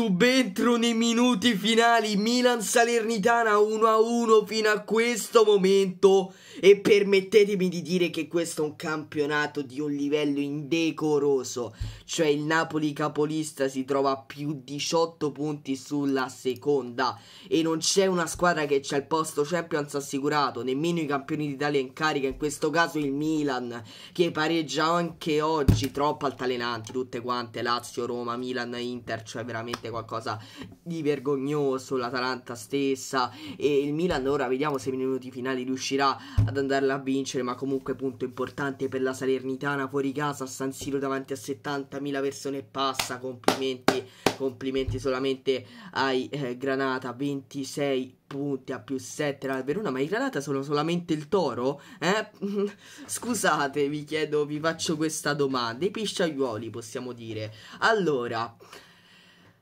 subentro nei minuti finali Milan-Salernitana 1-1 fino a questo momento e permettetemi di dire che questo è un campionato di un livello indecoroso cioè il Napoli capolista si trova a più 18 punti sulla seconda e non c'è una squadra che c'è il posto Champions assicurato nemmeno i campioni d'Italia in carica in questo caso il Milan che pareggia anche oggi troppo altalenanti tutte quante Lazio, Roma, Milan, Inter cioè veramente anche qualcosa di vergognoso, l'Atalanta stessa e il Milan ora vediamo se nei minuti finali riuscirà ad andarla a vincere, ma comunque punto importante per la Salernitana fuori casa, a San Siro davanti a 70.000 persone e passa, complimenti, complimenti solamente ai eh, Granata, 26 punti a più 7 la Verona, ma i Granata sono solamente il Toro? Eh? Scusate, vi chiedo, vi faccio questa domanda. I pisciaiuoli possiamo dire. Allora,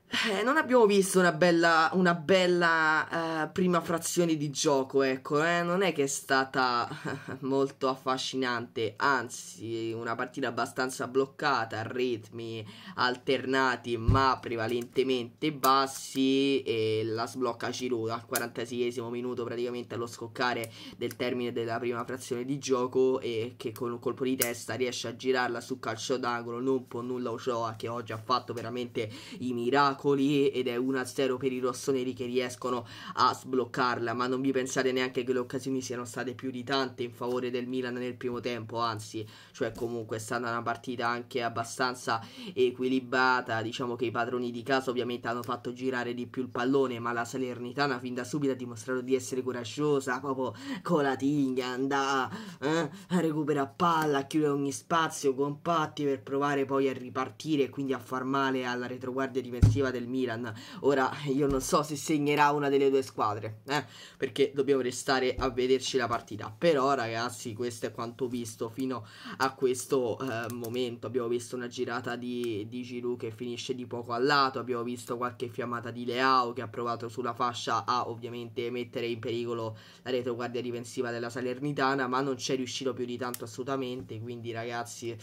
eh, non abbiamo visto una bella, una bella uh, prima frazione di gioco, ecco, eh? non è che è stata molto affascinante, anzi una partita abbastanza bloccata, ritmi alternati ma prevalentemente bassi e la sblocca Giroud al 46esimo minuto praticamente allo scoccare del termine della prima frazione di gioco e che con un colpo di testa riesce a girarla su calcio d'angolo, non può nulla Ochoa che oggi ha fatto veramente i miracoli ostacoli ed è 1-0 per i rossoneri che riescono a sbloccarla, ma non vi pensate neanche che le occasioni siano state più di tante in favore del Milan nel primo tempo, anzi, cioè comunque è stata una partita anche abbastanza equilibrata, diciamo che i padroni di casa ovviamente hanno fatto girare di più il pallone, ma la Salernitana fin da subito ha dimostrato di essere coraggiosa, proprio colatinga, andà eh, a recuperare palla, a chiudere ogni spazio, compatti per provare poi a ripartire e quindi a far male alla retroguardia difensiva diceva del Milan. Ora io non so se segnerà una delle due squadre, eh, perché dobbiamo restare a vederci la partita. Però ragazzi, questo è quanto visto fino a questo eh, momento. Abbiamo visto una girata di, di Giroud che finisce di poco al lato, abbiamo visto qualche fiammata di Leao che ha provato sulla fascia a ovviamente mettere in pericolo la retroguardia difensiva della Salernitana, ma non c'è riuscito più di tanto assolutamente, quindi ragazzi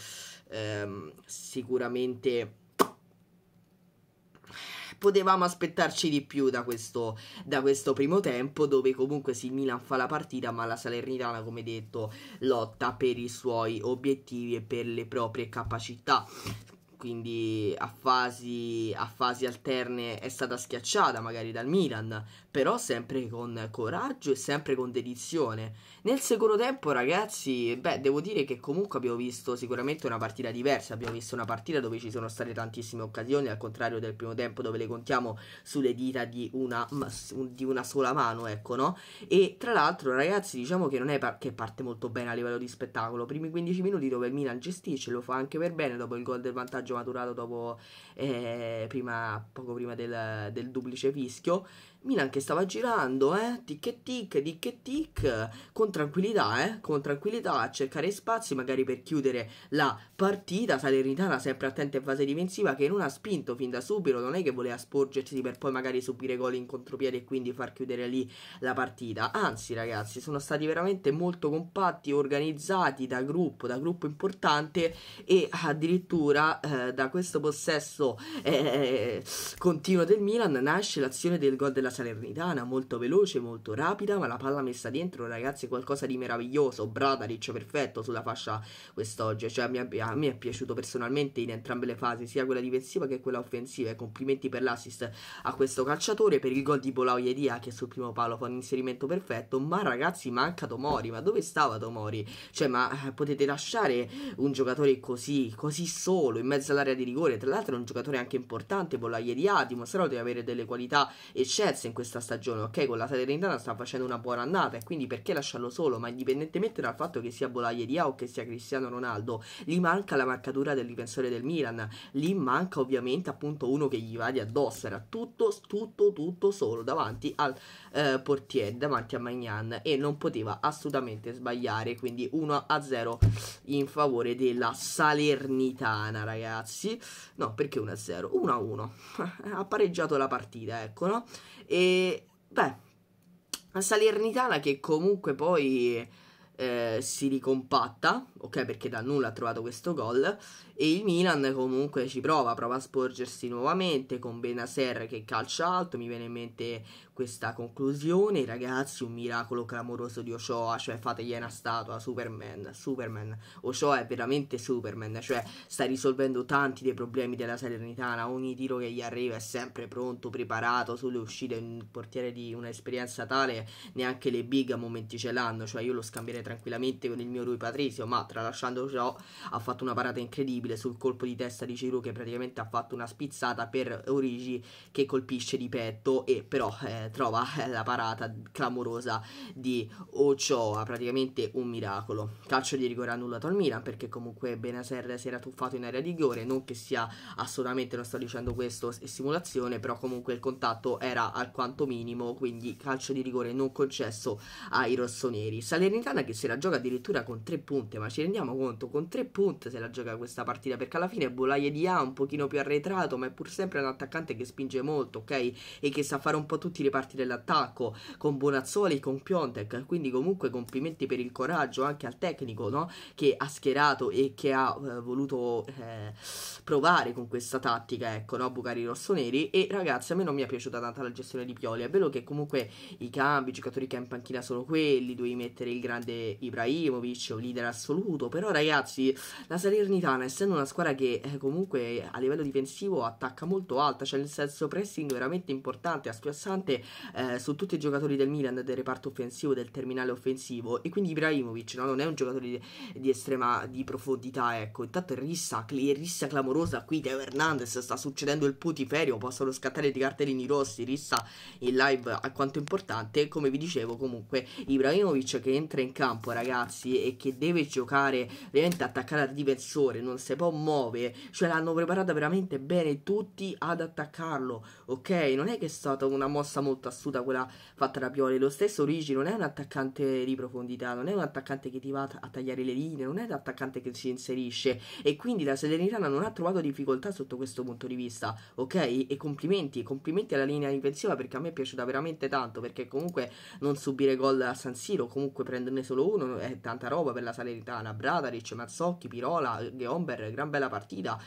ehm, sicuramente potevamo aspettarci di più da questo, da questo primo tempo dove comunque sì, il Milan fa la partita ma la Salernitana come detto lotta per i suoi obiettivi e per le proprie capacità quindi a fasi, a fasi, alterne è stata schiacciata magari dal Milan, però sempre con coraggio e sempre con dedizione. Nel secondo tempo, ragazzi, beh, devo dire che comunque abbiamo visto sicuramente una partita diversa, abbiamo visto una partita dove ci sono state tantissime occasioni, al contrario del primo tempo dove le contiamo sulle dita di una, di una sola mano, ecco, no? E tra l'altro, ragazzi, diciamo che non è par- che parte molto bene a livello di spettacolo, primi 15 minuti dove il Milan gestisce, lo fa anche per bene dopo il gol del vantaggio maturato dopo, eh, prima, poco prima del, del duplice fischio Milan che stava girando, eh, tic e tic, tic e tic, con tranquillità, eh, con tranquillità a cercare spazi magari per chiudere la partita, Salernitana sempre attenta in fase difensiva che non ha spinto fin da subito, non è che voleva sporgersi per poi magari subire gol in contropiede e quindi far chiudere lì la partita, anzi ragazzi sono stati veramente molto compatti, organizzati da gruppo, da gruppo importante e addirittura eh, da questo possesso eh, continuo del Milan nasce l'azione del gol della Salernitana, molto veloce, molto rapida, ma la palla messa dentro, ragazzi, è qualcosa di meraviglioso. Bradaric perfetto sulla fascia quest'oggi, cioè mi è, a me è piaciuto personalmente in entrambe le fasi, sia quella difensiva che quella offensiva. E complimenti per l'assist a questo calciatore, per il gol di Bolao Yedia eh, che sul primo palo fa un inserimento perfetto. Ma ragazzi, manca Tomori, ma dove stava Tomori? Cioè, ma eh, potete lasciare un giocatore così, così solo in mezzo all'area di rigore? Tra l'altro, è un giocatore anche importante. Bolao Yedia ha dimostrato di avere delle qualità eccesse in questa stagione, ok? Con la Salernitana sta facendo una buona annata e quindi perché lasciarlo solo? Ma indipendentemente dal fatto che sia Bolaieria o che sia Cristiano Ronaldo, gli manca la marcatura del difensore del Milan, lì manca ovviamente appunto uno che gli va di addosso, era tutto, tutto, tutto solo davanti al eh, portiere, davanti a Magnan e non poteva assolutamente sbagliare, quindi 1-0 in favore della Salernitana, ragazzi. No, perché 1-0? 1-1. ha pareggiato la partita, ecco, no? E beh, la Salernitana che comunque poi eh, si ricompatta, ok, perché da nulla ha trovato questo gol e il Milan comunque ci prova, prova a sporgersi nuovamente con Benaser che calcia alto, mi viene in mente questa conclusione, ragazzi un miracolo clamoroso di Ochoa, cioè fategli una statua, Superman, Superman, Ochoa è veramente Superman, cioè sta risolvendo tanti dei problemi della Salernitana, ogni tiro che gli arriva è sempre pronto, preparato, sulle uscite, un portiere di un'esperienza tale, neanche le big a momenti ce l'hanno, cioè io lo scambierei tranquillamente con il mio Rui Patrizio, ma tralasciando ciò ha fatto una parata incredibile, incredibile sul colpo di testa di Giroud che praticamente ha fatto una spizzata per Origi che colpisce di petto e però eh, trova eh, la parata clamorosa di Ochoa, praticamente un miracolo. Calcio di rigore annullato al Milan perché comunque Benaser si era tuffato in area di rigore, non che sia assolutamente, non sto dicendo questo, simulazione, però comunque il contatto era alquanto minimo, quindi calcio di rigore non concesso ai rossoneri. Salernitana che se la gioca addirittura con tre punte, ma ci rendiamo conto, con tre punte se la gioca questa partita partita perché alla fine Bolaie di A un pochino più arretrato ma è pur sempre un attaccante che spinge molto ok e che sa fare un po' tutti i reparti dell'attacco con Bonazzoli con Piontek quindi comunque complimenti per il coraggio anche al tecnico no? che ha schierato e che ha eh, voluto eh, provare con questa tattica ecco no? i rossoneri e ragazzi a me non mi è piaciuta tanto la gestione di Pioli è vero che comunque i cambi i giocatori che ha in panchina sono quelli devi mettere il grande Ibrahimovic un leader assoluto però ragazzi la Salernitana è sempre essendo una squadra che eh, comunque a livello difensivo attacca molto alta, cioè nel senso pressing veramente importante, asfiassante eh, su tutti i giocatori del Milan, del reparto offensivo, del terminale offensivo e quindi Ibrahimovic no? non è un giocatore di, di estrema di profondità, ecco, intanto rissa, rissa clamorosa qui, Teo Hernandez, sta succedendo il putiferio, possono scattare dei cartellini rossi, rissa in live a quanto importante, come vi dicevo comunque Ibrahimovic che entra in campo ragazzi e che deve giocare, ovviamente attaccare al difensore, non si se cioè, può muovere, eh. cioè l'hanno preparata veramente bene tutti ad attaccarlo, ok? Non è che è stata una mossa molto astuta quella fatta da Pioli, lo stesso Rigi non è un attaccante di profondità, non è un attaccante che ti va a tagliare le linee, non è un attaccante che si inserisce e quindi la Salernitana non ha trovato difficoltà sotto questo punto di vista, ok? E complimenti, complimenti alla linea difensiva perché a me è piaciuta veramente tanto perché comunque non subire gol a San Siro, comunque prenderne solo uno è tanta roba per la Salernitana, Bradaric, Mazzocchi, Pirola, Gomber gran bella partita,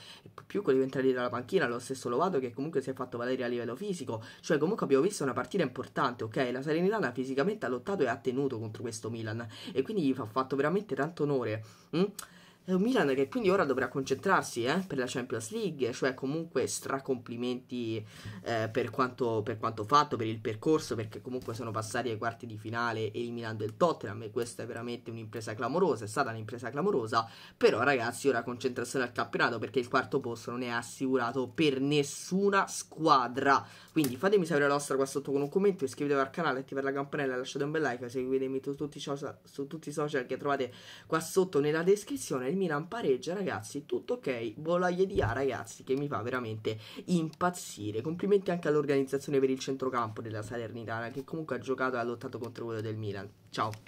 Piucco deve entrare dalla panchina, lo stesso Lovato che comunque si è fatto valere a livello fisico, cioè comunque abbiamo visto una partita importante, ok? La Salernitana fisicamente ha lottato e ha tenuto contro questo Milan e quindi gli fa fatto veramente tanto onore. Mm? È eh, un Milan che quindi ora dovrà concentrarsi eh, per la Champions League, cioè comunque stracomplimenti eh, per, quanto, per quanto fatto, per il percorso, perché comunque sono passati ai quarti di finale eliminando il Tottenham e questa è veramente un'impresa clamorosa, è stata un'impresa clamorosa, però ragazzi ora concentrazione al campionato perché il quarto posto non è assicurato per nessuna squadra, quindi fatemi sapere la vostra qua sotto con un commento, iscrivetevi al canale, attivate la campanella, lasciate un bel like, seguitemi su tutti, i social, che trovate qua sotto nella descrizione Il Milan pareggia, ragazzi, tutto ok. Bologna di A, ragazzi, che mi fa veramente impazzire. Complimenti anche all'organizzazione per il centrocampo della Salernitana, che comunque ha giocato e ha lottato contro quello del Milan. Ciao.